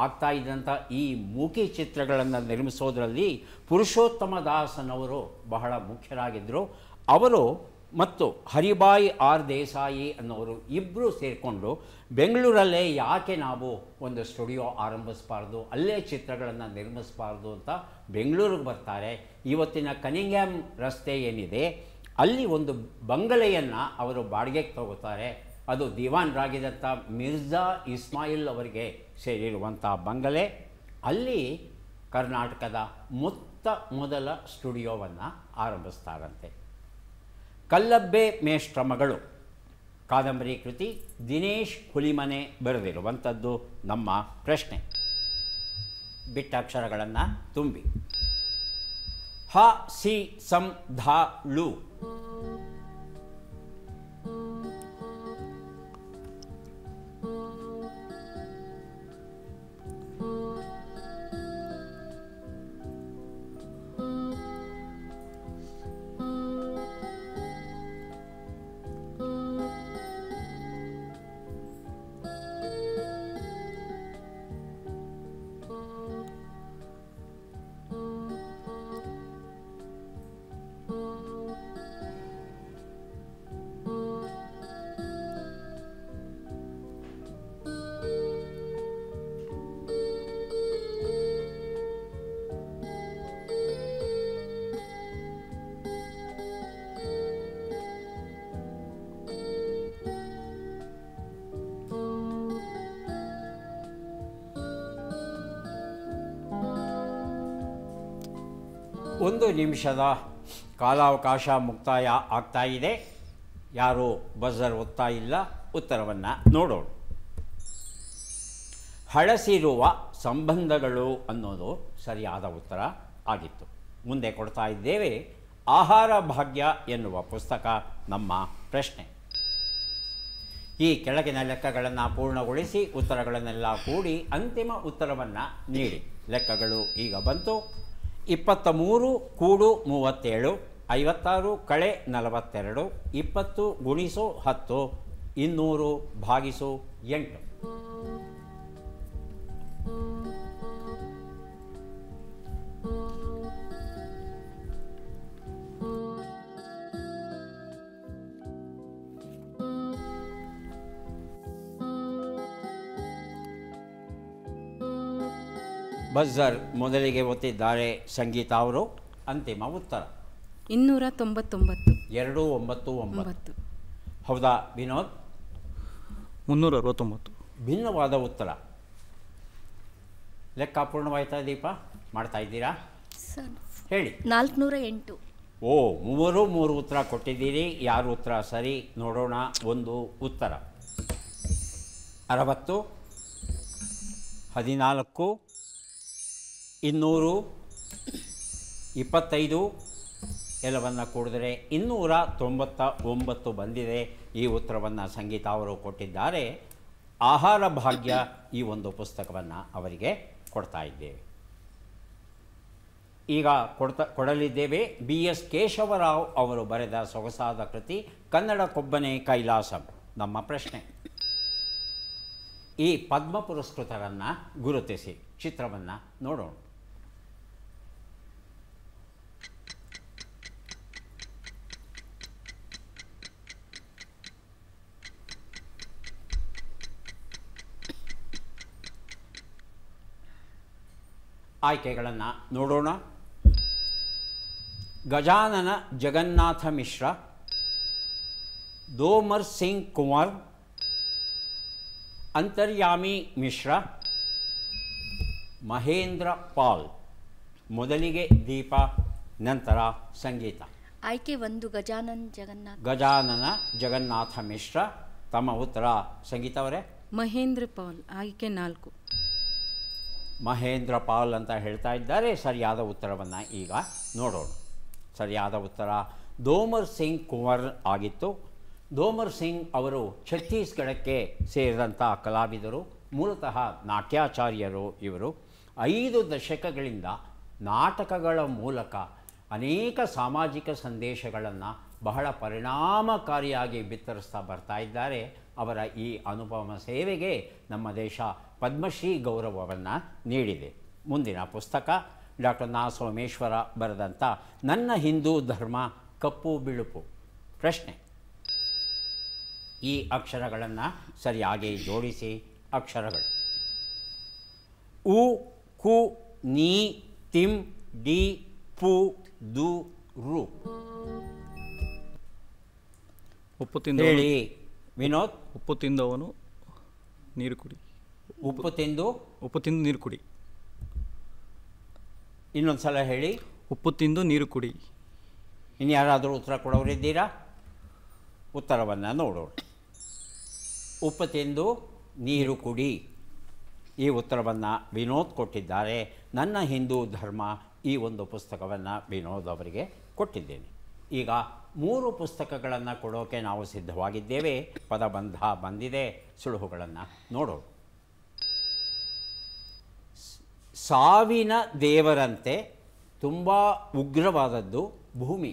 ಆಗ್ತಾ ಇದ್ದಂಥ ಈ ಮೂಕಿ ಚಿತ್ರಗಳನ್ನು ನಿರ್ಮಿಸೋದರಲ್ಲಿ ಪುರುಷೋತ್ತಮ ದಾಸನವರು ಬಹಳ ಮುಖ್ಯರಾಗಿದ್ದರು ಅವರು ಮತ್ತು ಹರಿಬಾಯಿ ಆರ್ ದೇಸಾಯಿ ಅನ್ನೋರು ಇಬ್ಬರು ಸೇರಿಕೊಂಡು ಬೆಂಗಳೂರಲ್ಲೇ ಯಾಕೆ ನಾವು ಒಂದು ಸ್ಟುಡಿಯೋ ಆರಂಭಿಸಬಾರ್ದು ಅಲ್ಲೇ ಚಿತ್ರಗಳನ್ನು ನಿರ್ಮಿಸಬಾರ್ದು ಅಂತ ಬೆಂಗಳೂರಿಗೆ ಬರ್ತಾರೆ ಇವತ್ತಿನ ಕನಿಂಗ್ಯಾಮ್ ರಸ್ತೆ ಏನಿದೆ ಅಲ್ಲಿ ಒಂದು ಬಂಗಲೆಯನ್ನು ಅವರು ಬಾಡಿಗೆಗೆ ತಗೋತಾರೆ ಅದು ದಿವಾನ್ ರಾಗಿದಂಥ ಮಿರ್ಜಾ ಇಸ್ಮಾಯಿಲ್ ಅವರಿಗೆ ಸೇರಿರುವಂಥ ಬಂಗಲೆ ಅಲ್ಲಿ ಕರ್ನಾಟಕದ ಮೊತ್ತ ಮೊದಲ ಸ್ಟುಡಿಯೋವನ್ನು ಆರಂಭಿಸ್ತಾರಂತೆ ಕಲ್ಲಬ್ಬೆ ಮೇಷ್ಟ್ರಮಗಳು ಕಾದಂಬರಿ ಕೃತಿ ದಿನೇಶ್ ಹುಲಿಮನೆ ಬರೆದಿರುವಂಥದ್ದು ನಮ್ಮ ಪ್ರಶ್ನೆ ಬಿಟ್ಟ ತುಂಬಿ ಹ ಸಿ ಸಂ ಧ ಒಂದು ನಿಮಿಷದ ಕಾಲಾವಕಾಶ ಮುಕ್ತಾಯ ಆಗ್ತಾ ಇದೆ ಯಾರೂ ಬಜರ್ ಒತ್ತಾ ಇಲ್ಲ ಉತ್ತರವನ್ನು ನೋಡೋಣ ಹಳಸಿರುವ ಸಂಬಂಧಗಳು ಅನ್ನೋದು ಸರಿಯಾದ ಉತ್ತರ ಆಗಿತ್ತು ಮುಂದೆ ಕೊಡ್ತಾ ಇದ್ದೇವೆ ಆಹಾರ ಭಾಗ್ಯ ಎನ್ನುವ ಪುಸ್ತಕ ನಮ್ಮ ಪ್ರಶ್ನೆ ಈ ಕೆಳಗಿನ ಲೆಕ್ಕಗಳನ್ನು ಪೂರ್ಣಗೊಳಿಸಿ ಉತ್ತರಗಳನ್ನೆಲ್ಲ ಕೂಡಿ ಅಂತಿಮ ಉತ್ತರವನ್ನು ನೀಡಿ ಲೆಕ್ಕಗಳು ಈಗ ಬಂತು ಇಪ್ಪತ್ತ ಮೂರು ಕೂಡು ಮೂವತ್ತೇಳು ಐವತ್ತಾರು ಕಳೆ ನಲವತ್ತೆರಡು ಇಪ್ಪತ್ತು ಗುಣಿಸು ಹತ್ತು ಇನ್ನೂರು ಭಾಗಿಸು ಎಂಟು ಬಜರ್ ಮೊದಲಿಗೆ ಒತ್ತಿದ್ದಾರೆ ಸಂಗೀತ ಅವರು ಅಂತಿಮ ಉತ್ತರ ಇನ್ನೂರ ತೊಂಬತ್ತೊಂಬತ್ತು ಎರಡು ಒಂಬತ್ತು ಒಂಬತ್ತು ಹೌದಾ ವಿನೋದ್ ಮುನ್ನೂರ ಅರವತ್ತೊಂಬತ್ತು ಭಿನ್ನವಾದ ಉತ್ತರ ಲೆಕ್ಕ ಪೂರ್ಣವಾಯ್ತಾ ದೀಪ ಮಾಡ್ತಾ ಇದ್ದೀರಾ ಹೇಳಿ ನಾಲ್ಕುನೂರ ಎಂಟು ಓ ಮೂವರು ಮೂರು ಉತ್ತರ ಕೊಟ್ಟಿದ್ದೀರಿ ಯಾರು ಉತ್ತರ ಸರಿ ನೋಡೋಣ ಒಂದು ಉತ್ತರ ಅರವತ್ತು ಹದಿನಾಲ್ಕು ಇನ್ನೂರು ಇಪ್ಪತ್ತೈದು ಎಲ್ಲವನ್ನು ಕೂಡಿದರೆ ಇನ್ನೂರ ತೊಂಬತ್ತ ಒಂಬತ್ತು ಬಂದಿದೆ ಈ ಉತ್ತರವನ್ನು ಸಂಗೀತ ಅವರು ಕೊಟ್ಟಿದ್ದಾರೆ ಆಹಾರ ಭಾಗ್ಯ ಈ ಒಂದು ಪುಸ್ತಕವನ್ನು ಅವರಿಗೆ ಕೊಡ್ತಾ ಇದ್ದೇವೆ ಈಗ ಕೊಡ್ತಾ ಕೊಡಲಿದ್ದೇವೆ ಬಿ ಎಸ್ ಕೇಶವರಾವ್ ಅವರು ಬರೆದ ಸೊಗಸಾದ ಕೃತಿ ಕನ್ನಡ ಕೊಬ್ಬನೆ ಕೈಲಾಸಂ ನಮ್ಮ ಪ್ರಶ್ನೆ ಈ ಪದ್ಮ ಪುರಸ್ಕೃತರನ್ನು ಗುರುತಿಸಿ ಚಿತ್ರವನ್ನು ನೋಡೋಣ ಆಯ್ಕೆಗಳನ್ನು ನೋಡೋಣ ಗಜಾನನ ಜಗನ್ನಾಥ ಮಿಶ್ರ ದೋಮರ್ ಸಿಂಗ್ ಕುಮಾರ್ ಅಂತರ್ಯಾಮಿ ಮಿಶ್ರ ಮಹೇಂದ್ರ ಪಾಲ್ ಮೊದಲಿಗೆ ದೀಪ ನಂತರ ಸಂಗೀತ ಆಯ್ಕೆ ಒಂದು ಗಜಾನನ್ ಜಗನ್ನಾಥ ಗಜಾನನ ಜಗನ್ನಾಥ ಮಿಶ್ರ ತಮ್ಮ ಉತ್ತರ ಸಂಗೀತ ಅವರೇ ಮಹೇಂದ್ರ ಪಾಲ್ ಆಯ್ಕೆ ನಾಲ್ಕು ಮಹೇಂದ್ರ ಪಾಲ್ ಅಂತ ಹೇಳ್ತಾ ಇದ್ದಾರೆ ಸರಿಯಾದ ಉತ್ತರವನ್ನು ಈಗ ನೋಡೋಣ ಸರಿಯಾದ ಉತ್ತರ ದೋಮರ್ ಸಿಂಗ್ ಕುಮಾರ್ ಆಗಿತ್ತು ದೋಮರ್ ಸಿಂಗ್ ಅವರು ಛತ್ತೀಸ್ಗಢಕ್ಕೆ ಸೇರಿದಂಥ ಕಲಾವಿದರು ಮೂಲತಃ ನಾಟ್ಯಾಚಾರ್ಯರು ಇವರು ಐದು ದಶಕಗಳಿಂದ ನಾಟಕಗಳ ಮೂಲಕ ಅನೇಕ ಸಾಮಾಜಿಕ ಸಂದೇಶಗಳನ್ನು ಬಹಳ ಪರಿಣಾಮಕಾರಿಯಾಗಿ ಬಿತ್ತರಿಸ್ತಾ ಬರ್ತಾ ಇದ್ದಾರೆ ಅವರ ಈ ಅನುಪಮ ಸೇವೆಗೆ ನಮ್ಮ ದೇಶ ಪದ್ಮಶ್ರೀ ಗೌರವವನ್ನು ನೀಡಿದೆ ಮುಂದಿನ ಪುಸ್ತಕ ಡಾಕ್ಟರ್ ನಾ ಸೋಮೇಶ್ವರ ಬರೆದಂಥ ನನ್ನ ಹಿಂದೂ ಧರ್ಮ ಕಪ್ಪು ಬಿಳುಪು ಪ್ರಶ್ನೆ ಈ ಅಕ್ಷರಗಳನ್ನು ಸರಿಯಾಗಿ ಜೋಡಿಸಿ ಅಕ್ಷರಗಳು ಉ ಕು ನೀ ತಿಂ ಡಿ ಪು ದು ರು ಉಪ್ಪು ತಿಂದ ಹೇಳಿ ವಿನೋದ್ ಉಪ್ಪು ತಿಂದವನು ನೀರು ಕುಡಿ ಉಪ್ಪು ತಿಂದು ಉಪ್ಪು ತಿಂದು ನೀರು ಕುಡಿ ಇನ್ನೊಂದು ಸಲ ಹೇಳಿ ಉಪ್ಪು ತಿಂದು ನೀರು ಕುಡಿ ಇನ್ಯಾರಾದರೂ ಉತ್ತರ ಕೊಡೋರಿದ್ದೀರಾ ಉತ್ತರವನ್ನು ನೋಡೋಣ ಉಪ್ಪು ತಿಂದು ನೀರು ಕುಡಿ ಈ ಉತ್ತರವನ್ನು ವಿನೋದ್ ಕೊಟ್ಟಿದ್ದಾರೆ ನನ್ನ ಹಿಂದೂ ಧರ್ಮ ಈ ಒಂದು ಪುಸ್ತಕವನ್ನು ವಿನೋದ್ ಅವರಿಗೆ ಕೊಟ್ಟಿದ್ದೇನೆ ಈಗ ಮೂರು ಪುಸ್ತಕಗಳನ್ನು ಕೊಡೋಕೆ ನಾವು ಸಿದ್ಧವಾಗಿದ್ದೇವೆ ಪದಬಂಧ ಬಂದಿದೆ ಸುಳುಹುಗಳನ್ನು ನೋಡೋಣ ಸಾವಿನ ದೇವರಂತೆ ತುಂಬ ಉಗ್ರವಾದದ್ದು ಭೂಮಿ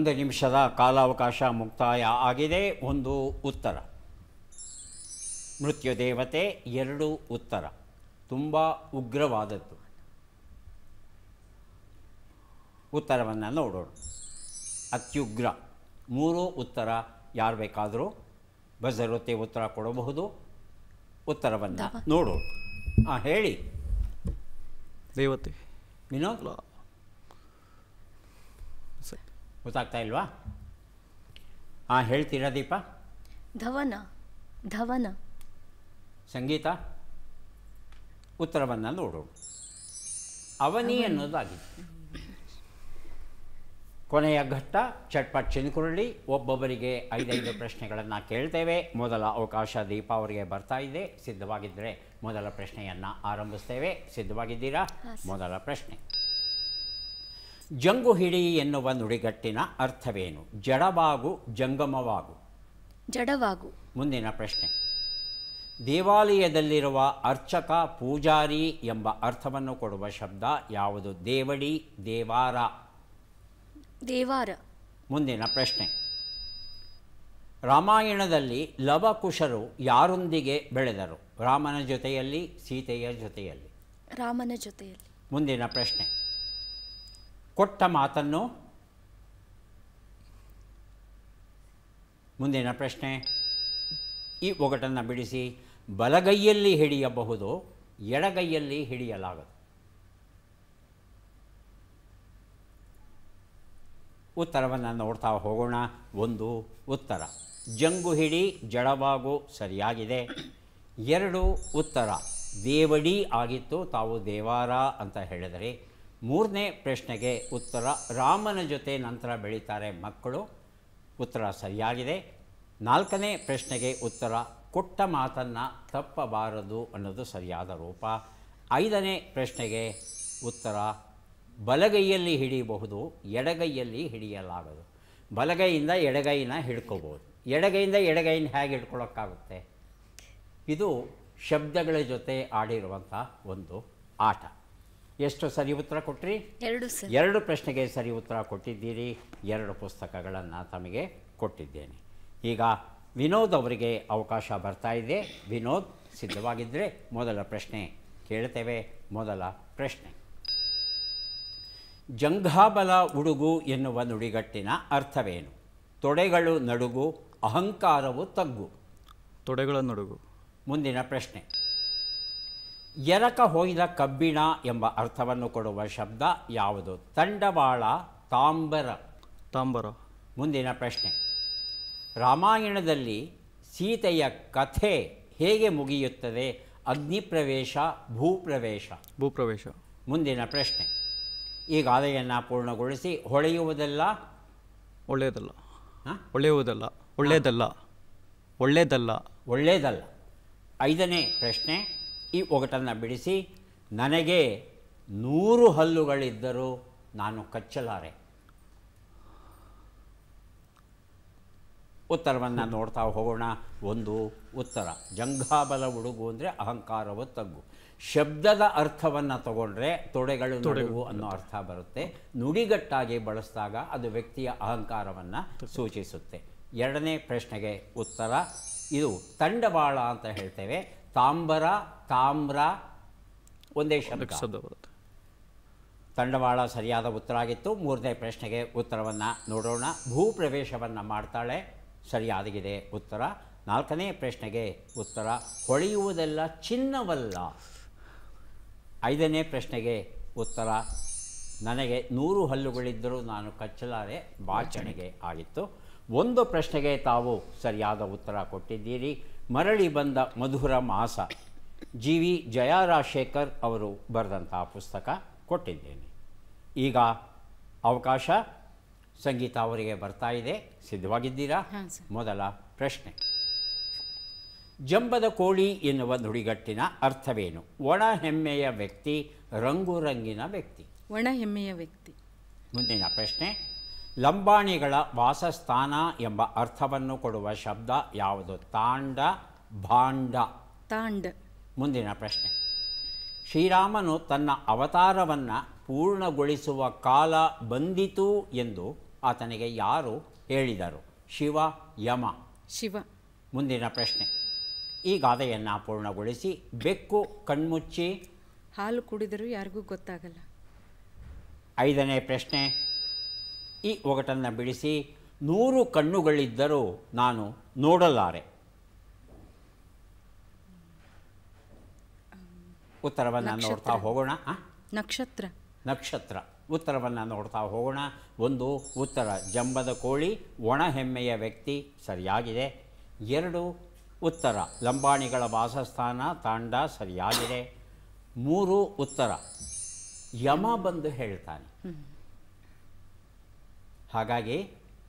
ಒಂದು ನಿಮಿಷದ ಕಾಲಾವಕಾಶ ಮುಕ್ತಾಯ ಆಗಿದೆ ಒಂದು ಉತ್ತರ ಮೃತ್ಯು ದೇವತೆ ಎರಡು ಉತ್ತರ ತುಂಬ ಉಗ್ರವಾದದ್ದು ಉತ್ತರವನ್ನು ನೋಡೋಣ ಅತ್ಯುಗ್ರ ಮೂರು ಉತ್ತರ ಯಾರು ಬೇಕಾದರೂ ಬಜರುತ್ತೆ ಉತ್ತರ ಕೊಡಬಹುದು ಉತ್ತರವನ್ನು ನೋಡೋಣ ಹಾಂ ಹೇಳಿ ದೇವತೆ ವಿನೋದ್ ಗೊತ್ತಾಗ್ತಾ ಇಲ್ವಾ ಹಾಂ ಹೇಳ್ತೀರಾ ದೀಪ ಧವನ ಧವನ ಸಂಗೀತ ಉತ್ತರವನ್ನು ನೋಡೋಣ ಅವನಿ ಅನ್ನೋದಾಗಿತ್ತು ಕೊನೆಯ ಘಟ್ಟ ಚಟ್ಪಟ್ ಚಿನ್ಕುರುಳಿ ಒಬ್ಬೊಬ್ಬರಿಗೆ ಐದೈದು ಪ್ರಶ್ನೆಗಳನ್ನು ಕೇಳ್ತೇವೆ ಮೊದಲ ಅವಕಾಶ ದೀಪ ಅವರಿಗೆ ಬರ್ತಾ ಇದೆ ಸಿದ್ಧವಾಗಿದ್ದರೆ ಮೊದಲ ಪ್ರಶ್ನೆಯನ್ನು ಆರಂಭಿಸ್ತೇವೆ ಸಿದ್ಧವಾಗಿದ್ದೀರಾ ಮೊದಲ ಪ್ರಶ್ನೆ ಜಂಗು ಹಿಡಿ ಎನ್ನುವ ನುಡಿಗಟ್ಟಿನ ಅರ್ಥವೇನು ಜಡವಾಗು ಜಂಗಮವಾಗು ಜಡವಾಗು ಮುಂದಿನ ಪ್ರಶ್ನೆ ದೇವಾಲಯದಲ್ಲಿರುವ ಅರ್ಚಕ ಪೂಜಾರಿ ಎಂಬ ಅರ್ಥವನ್ನು ಕೊಡುವ ಶಬ್ದ ಯಾವುದು ದೇವಡಿ ದೇವಾರ ದೇವಾರ ಮುಂದಿನ ಪ್ರಶ್ನೆ ರಾಮಾಯಣದಲ್ಲಿ ಲವಕುಶರು ಯಾರೊಂದಿಗೆ ಬೆಳೆದರು ರಾಮನ ಜೊತೆಯಲ್ಲಿ ಸೀತೆಯ ಜೊತೆಯಲ್ಲಿ ರಾಮನ ಜೊತೆಯಲ್ಲಿ ಮುಂದಿನ ಪ್ರಶ್ನೆ ಕೊಟ್ಟ ಮಾತನ್ನು ಮುಂದಿನ ಪ್ರಶ್ನೆ ಈ ಒಗಟನ್ನು ಬಿಡಿಸಿ ಬಲಗೈಯಲ್ಲಿ ಹಿಡಿಯಬಹುದು ಎಡಗೈಯಲ್ಲಿ ಹಿಡಿಯಲಾಗದು ಉತ್ತರವನ್ನು ನೋಡ್ತಾ ಹೋಗೋಣ ಒಂದು ಉತ್ತರ ಜಂಗು ಹಿಡಿ ಜಡವಾಗು ಸರಿಯಾಗಿದೆ ಎರಡು ಉತ್ತರ ದೇವಡಿ ಆಗಿತ್ತು ತಾವು ದೇವಾರ ಅಂತ ಹೇಳಿದರೆ ಮೂರನೇ ಪ್ರಶ್ನೆಗೆ ಉತ್ತರ ರಾಮನ ಜೊತೆ ನಂತರ ಬೆಳೀತಾರೆ ಮಕ್ಕಳು ಉತ್ತರ ಸರಿಯಾಗಿದೆ ನಾಲ್ಕನೇ ಪ್ರಶ್ನೆಗೆ ಉತ್ತರ ಕೊಟ್ಟ ಮಾತನ್ನು ತಪ್ಪಬಾರದು ಅನ್ನೋದು ಸರಿಯಾದ ರೂಪ ಐದನೇ ಪ್ರಶ್ನೆಗೆ ಉತ್ತರ ಬಲಗೈಯಲ್ಲಿ ಹಿಡಿಯಬಹುದು ಎಡಗೈಯಲ್ಲಿ ಹಿಡಿಯಲಾಗದು ಬಲಗೈಯಿಂದ ಎಡಗೈನ ಹಿಡ್ಕೋಬೋದು ಎಡಗೈಯಿಂದ ಎಡಗೈನ ಹೇಗೆ ಹಿಡ್ಕೊಳೋಕ್ಕಾಗುತ್ತೆ ಇದು ಶಬ್ದಗಳ ಜೊತೆ ಆಡಿರುವಂಥ ಒಂದು ಆಟ ಎಷ್ಟು ಸರಿ ಉತ್ತರ ಕೊಟ್ಟಿರಿ ಎರಡು ಎರಡು ಪ್ರಶ್ನೆಗೆ ಸರಿ ಉತ್ತರ ಕೊಟ್ಟಿದ್ದೀರಿ ಎರಡು ಪುಸ್ತಕಗಳನ್ನು ತಮಗೆ ಕೊಟ್ಟಿದ್ದೇನೆ ಈಗ ವಿನೋದ್ ಅವರಿಗೆ ಅವಕಾಶ ಬರ್ತಾ ಇದೆ ವಿನೋದ್ ಸಿದ್ಧವಾಗಿದ್ದರೆ ಮೊದಲ ಪ್ರಶ್ನೆ ಕೇಳ್ತೇವೆ ಮೊದಲ ಪ್ರಶ್ನೆ ಜಂಘಾಬಲ ಉಡುಗು ಎನ್ನುವ ನುಡಿಗಟ್ಟಿನ ಅರ್ಥವೇನು ತೊಡೆಗಳು ನಡುಗು ಅಹಂಕಾರವು ತಗ್ಗು ತೊಡೆಗಳ ನಡುಗು ಮುಂದಿನ ಪ್ರಶ್ನೆ ಎರಕ ಹೋಯ್ದ ಕಬ್ಬಿಣ ಎಂಬ ಅರ್ಥವನ್ನು ಕೊಡುವ ಶಬ್ದ ಯಾವುದು ತಂಡವಾಳ ತಾಂಬರ ತಾಂಬರ ಮುಂದಿನ ಪ್ರಶ್ನೆ ರಾಮಾಯಣದಲ್ಲಿ ಸೀತೆಯ ಕಥೆ ಹೇಗೆ ಮುಗಿಯುತ್ತದೆ ಅಗ್ನಿಪ್ರವೇಶ ಭೂಪ್ರವೇಶ ಭೂಪ್ರವೇಶ ಮುಂದಿನ ಪ್ರಶ್ನೆ ಈ ಗಾದೆಯನ್ನು ಪೂರ್ಣಗೊಳಿಸಿ ಹೊಳೆಯುವುದಲ್ಲ ಒಳ್ಳೆಯದಲ್ಲ ಹೊಳೆಯುವುದಲ್ಲ ಒಳ್ಳೆಯದಲ್ಲ ಒಳ್ಳೆಯದಲ್ಲ ಒಳ್ಳೆಯದಲ್ಲ ಐದನೇ ಪ್ರಶ್ನೆ ಈ ಒಗಟನ್ನು ಬಿಡಿಸಿ ನನಗೆ ನೂರು ಹಲ್ಲುಗಳಿದ್ದರೂ ನಾನು ಕಚ್ಚಲಾರೆ ಉತ್ತರವನ್ನು ನೋಡ್ತಾ ಹೋಗೋಣ ಒಂದು ಉತ್ತರ ಜಂಘಾಬಲ ಉಡುಗು ಅಂದರೆ ಅಹಂಕಾರವು ತಗ್ಗು ಶಬ್ದದ ಅರ್ಥವನ್ನು ತಗೊಂಡ್ರೆ ತೊಡೆಗಳು ತೊಡೆಗು ಅನ್ನೋ ಅರ್ಥ ಬರುತ್ತೆ ನುಡಿಗಟ್ಟಾಗಿ ಬಳಸಿದಾಗ ಅದು ವ್ಯಕ್ತಿಯ ಅಹಂಕಾರವನ್ನು ಸೂಚಿಸುತ್ತೆ ಎರಡನೇ ಪ್ರಶ್ನೆಗೆ ಉತ್ತರ ಇದು ತಂಡವಾಳ ಅಂತ ಹೇಳ್ತೇವೆ ತಾಂಬರ ತಾಮ್ರ ಒಂದೇ ಶಬ್ದ ತಂಡವಾಳ ಸರಿಯಾದ ಉತ್ತರ ಆಗಿತ್ತು ಮೂರನೇ ಪ್ರಶ್ನೆಗೆ ಉತ್ತರವನ್ನು ನೋಡೋಣ ಭೂಪ್ರವೇಶವನ್ನು ಮಾಡ್ತಾಳೆ ಸರಿಯಾದಗಿದೆ ಉತ್ತರ ನಾಲ್ಕನೇ ಪ್ರಶ್ನೆಗೆ ಉತ್ತರ ಹೊಳೆಯುವುದೆಲ್ಲ ಚಿನ್ನವಲ್ಲ ಐದನೇ ಪ್ರಶ್ನೆಗೆ ಉತ್ತರ ನನಗೆ ನೂರು ಹಲ್ಲುಗಳಿದ್ದರೂ ನಾನು ಕಚ್ಚಲಾರೆ ಬಾಚಣೆಗೆ ಆಗಿತ್ತು ಒಂದು ಪ್ರಶ್ನೆಗೆ ತಾವು ಸರಿಯಾದ ಉತ್ತರ ಕೊಟ್ಟಿದ್ದೀರಿ ಮರಳಿ ಬಂದ ಮಧುರ ಮಾಸ ಜಿ ವಿ ಜಯರಾಜಶೇಖರ್ ಅವರು ಬರೆದಂತಹ ಪುಸ್ತಕ ಕೊಟ್ಟಿದ್ದೇನೆ ಈಗ ಅವಕಾಶ ಸಂಗೀತ ಅವರಿಗೆ ಬರ್ತಾ ಇದೆ ಸಿದ್ಧವಾಗಿದ್ದೀರಾ ಮೊದಲ ಪ್ರಶ್ನೆ ಜಂಬದ ಕೋಳಿ ಎನ್ನುವ ನುಡಿಗಟ್ಟಿನ ಅರ್ಥವೇನು ಒಣ ಹೆಮ್ಮೆಯ ವ್ಯಕ್ತಿ ರಂಗು ರಂಗಿನ ವ್ಯಕ್ತಿ ಒಣ ಹೆಮ್ಮೆಯ ವ್ಯಕ್ತಿ ಮುಂದಿನ ಪ್ರಶ್ನೆ ಲಂಬಾಣಿಗಳ ವಾಸಸ್ಥಾನ ಎಂಬ ಅರ್ಥವನ್ನು ಕೊಡುವ ಶಬ್ದ ಯಾವುದು ತಾಂಡ ಭಾಂಡ ತಾಂಡ ಮುಂದಿನ ಪ್ರಶ್ನೆ ಶ್ರೀರಾಮನು ತನ್ನ ಅವತಾರವನ್ನು ಪೂರ್ಣಗೊಳಿಸುವ ಕಾಲ ಬಂದಿತು ಎಂದು ಆತನಿಗೆ ಯಾರು ಹೇಳಿದರು ಶಿವ ಯಮ ಶಿವ ಮುಂದಿನ ಪ್ರಶ್ನೆ ಈ ಗಾದೆಯನ್ನು ಪೂರ್ಣಗೊಳಿಸಿ ಬೆಕ್ಕು ಕಣ್ಮುಚ್ಚಿ ಹಾಲು ಕುಡಿದರೂ ಯಾರಿಗೂ ಗೊತ್ತಾಗಲ್ಲ ಐದನೇ ಪ್ರಶ್ನೆ ಈ ಒಗಟನ್ನು ಬಿಡಿಸಿ ನೂರು ಕಣ್ಣುಗಳಿದ್ದರೂ ನಾನು ನೋಡಲಾರೆ ಉತ್ತರವನ್ನು ನೋಡ್ತಾ ಹೋಗೋಣ ನಕ್ಷತ್ರ ನಕ್ಷತ್ರ ಉತ್ತರವನ್ನು ನೋಡ್ತಾ ಹೋಗೋಣ ಒಂದು ಉತ್ತರ ಜಂಬದ ಕೋಳಿ ಒಣ ಹೆಮ್ಮೆಯ ವ್ಯಕ್ತಿ ಸರಿಯಾಗಿದೆ ಎರಡು ಉತ್ತರ ಲಂಬಾಣಿಗಳ ವಾಸಸ್ಥಾನ ತಾಂಡ ಸರಿಯಾಗಿದೆ ಮೂರು ಉತ್ತರ ಯಮ ಬಂದು ಹೇಳ್ತಾನೆ ಹಾಗಾಗಿ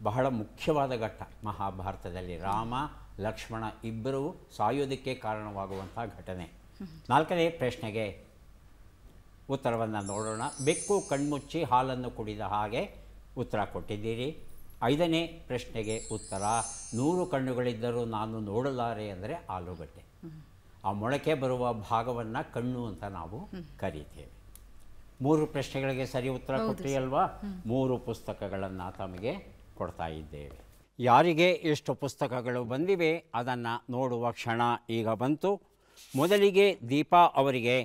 ಬಹಳ ಮುಖ್ಯವಾದ ಘಟ್ಟ ಮಹಾಭಾರತದಲ್ಲಿ ರಾಮ ಲಕ್ಷ್ಮಣ ಇಬ್ಬರೂ ಸಾಯೋದಕ್ಕೆ ಕಾರಣವಾಗುವಂಥ ಘಟನೆ ನಾಲ್ಕನೇ ಪ್ರಶ್ನೆಗೆ ಉತ್ತರವನ್ನು ನೋಡೋಣ ಬೆಕ್ಕು ಕಣ್ಮುಚ್ಚಿ ಹಾಲನ್ನು ಕುಡಿದ ಹಾಗೆ ಉತ್ತರ ಕೊಟ್ಟಿದ್ದೀರಿ ಐದನೇ ಪ್ರಶ್ನೆಗೆ ಉತ್ತರ ನೂರು ಕಣ್ಣುಗಳಿದ್ದರೂ ನಾನು ನೋಡಲಾರೆ ಅಂದರೆ ಆಲೂಗಡ್ಡೆ ಆ ಮೊಳಕೆ ಬರುವ ಭಾಗವನ್ನು ಕಣ್ಣು ಅಂತ ನಾವು ಕರೀತೇವೆ ಮೂರು ಪ್ರಶ್ನೆಗಳಿಗೆ ಸರಿ ಉತ್ತರ ಕೊಟ್ಟಿ ಅಲ್ವಾ ಮೂರು ಪುಸ್ತಕಗಳನ್ನು ತಮಗೆ ಕೊಡ್ತಾ ಇದ್ದೇವೆ ಯಾರಿಗೆ ಎಷ್ಟು ಪುಸ್ತಕಗಳು ಬಂದಿವೆ ಅದನ್ನು ನೋಡುವ ಕ್ಷಣ ಈಗ ಬಂತು ಮೊದಲಿಗೆ ದೀಪಾ ಅವರಿಗೆ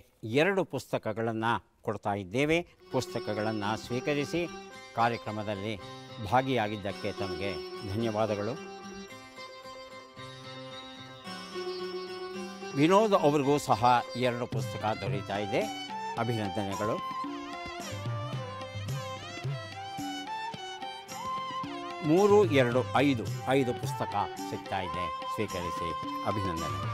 ಎರಡು ಪುಸ್ತಕಗಳನ್ನು ಕೊಡ್ತಾ ಇದ್ದೇವೆ ಪುಸ್ತಕಗಳನ್ನು ಸ್ವೀಕರಿಸಿ ಕಾರ್ಯಕ್ರಮದಲ್ಲಿ ಭಾಗಿಯಾಗಿದ್ದಕ್ಕೆ ತಮಗೆ ಧನ್ಯವಾದಗಳು ವಿನೋದ್ ಅವ್ರಿಗೂ ಸಹ ಎರಡು ಪುಸ್ತಕ ದೊರೀತಾ ಇದೆ ಅಭಿನಂದನೆಗಳು ಮೂರು ಎರಡು ಐದು ಐದು ಪುಸ್ತಕ ಸಿಗ್ತಾ ಇದೆ ಸ್ವೀಕರಿಸಿ ಅಭಿನಂದನೆ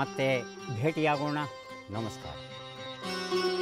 ಮತ್ತೆ ಭೇಟಿಯಾಗೋಣ ನಮಸ್ಕಾರ